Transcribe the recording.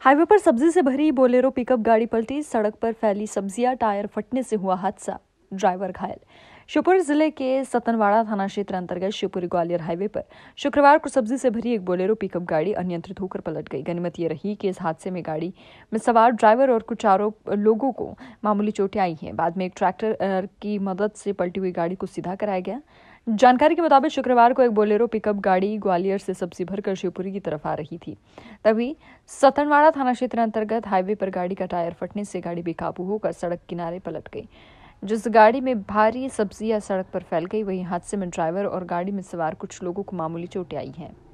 highway पर सब्जी से भरी बोलेरो पिकअप गाड़ी पलटी सड़क पर फैली सब्जियां टायर फटने से हुआ हादसा ड्राइवर घायल शिवपुरी जिले के सतनवाड़ा थाना क्षेत्र अंतर्गत शिवपुरी ग्वालियर हाईवे पर शुक्रवार को सब्जी से भरी एक बोलेरो पिकअप गाड़ी अनियंत्रित होकर पलट गई गनीमत यह रही कि इस हादसे में गाड़ी में सवार ड्राइवर और कुछ चारों लोगों को मामूली चोटें आई हैं बाद में एक ट्रैक्टर की मदद से पलटी हुई गाड़ी को सीधा कराया गया जानकारी के मुताबिक शुक्रवार को एक बोलेरो पिकअप गाड़ी ग्वालियर से सब्जी भरकर शिवपुरी की तरफ आ रही थी तभी सतनवाड़ा थाना क्षेत्र अंतर्गत हाईवे पर गाड़ी का टायर फटने से गाड़ी बेकाबू होकर सड़क किनारे पलट गई जिस गाड़ी में भारी सब्जियां सड़क पर फैल गई वहीं हादसे में ड्राइवर और गाड़ी में सवार कुछ लोगों को मामूली चोटें आई हैं